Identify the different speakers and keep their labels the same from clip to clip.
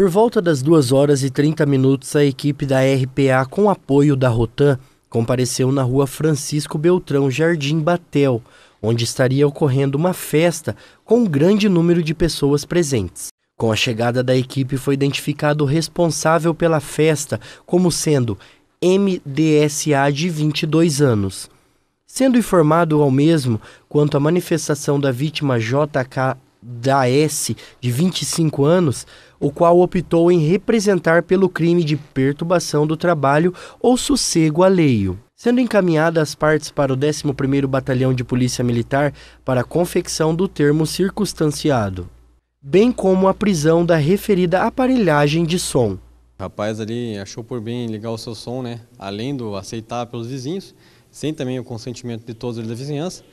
Speaker 1: Por volta das 2 horas e 30 minutos, a equipe da RPA, com apoio da Rotan, compareceu na rua Francisco Beltrão, Jardim Batel, onde estaria ocorrendo uma festa com um grande número de pessoas presentes. Com a chegada da equipe, foi identificado o responsável pela festa como sendo MDSA de 22 anos. Sendo informado ao mesmo quanto à manifestação da vítima JK da S, de 25 anos, o qual optou em representar pelo crime de perturbação do trabalho ou sossego alheio. Sendo encaminhadas as partes para o 11º Batalhão de Polícia Militar para a confecção do termo circunstanciado, bem como a prisão da referida aparelhagem de som.
Speaker 2: O rapaz ali achou por bem ligar o seu som, né? além do aceitar pelos vizinhos, sem também o consentimento de todos da vizinhança,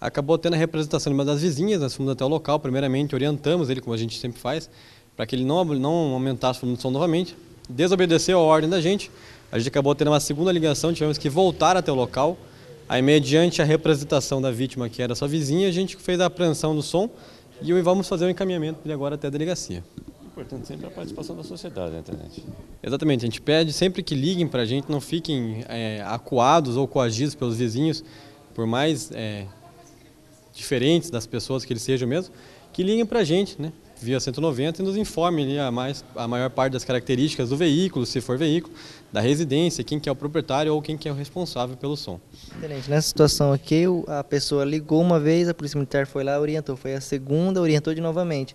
Speaker 2: acabou tendo a representação de uma das vizinhas, nós fomos até o local, primeiramente orientamos ele, como a gente sempre faz, para que ele não, não aumentasse a produção novamente, desobedeceu a ordem da gente, a gente acabou tendo uma segunda ligação, tivemos que voltar até o local, aí mediante a representação da vítima, que era sua vizinha, a gente fez a apreensão do som e vamos fazer o encaminhamento dele agora até a delegacia importante sempre a participação da sociedade na né, internet. Exatamente, a gente pede sempre que liguem para a gente, não fiquem é, acuados ou coagidos pelos vizinhos, por mais é, diferentes das pessoas que eles sejam mesmo, que liguem para a gente, né? via 190 e nos informe ali, a, mais, a maior parte das características do veículo, se for veículo, da residência, quem que é o proprietário ou quem que é o responsável pelo som. Excelente.
Speaker 3: Nessa situação aqui, a pessoa ligou uma vez, a Polícia Militar foi lá, orientou. Foi a segunda, orientou de novamente.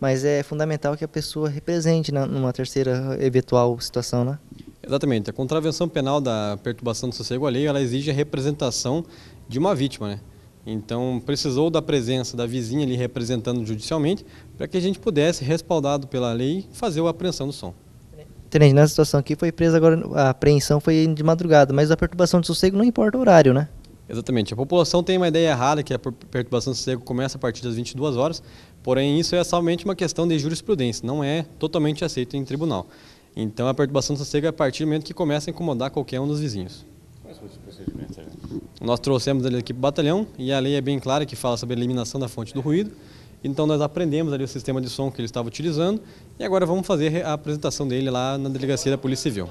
Speaker 3: Mas é fundamental que a pessoa represente na, numa terceira eventual situação, né?
Speaker 2: Exatamente. A contravenção penal da perturbação do sossego alheio, ela exige a representação de uma vítima, né? Então, precisou da presença da vizinha ali representando judicialmente para que a gente pudesse, respaldado pela lei, fazer a apreensão do som.
Speaker 3: Tenente, nessa situação aqui foi presa agora, a apreensão foi de madrugada, mas a perturbação de sossego não importa o horário, né?
Speaker 2: Exatamente. A população tem uma ideia errada que a perturbação do sossego começa a partir das 22 horas, porém isso é somente uma questão de jurisprudência, não é totalmente aceito em tribunal. Então a perturbação do sossego é a partir do momento que começa a incomodar qualquer um dos vizinhos. Quais foram os procedimentos nós trouxemos ali aqui para o batalhão e a lei é bem clara que fala sobre a eliminação da fonte do ruído. Então nós aprendemos ali o sistema de som que ele estava utilizando e agora vamos fazer a apresentação dele lá na delegacia da Polícia Civil.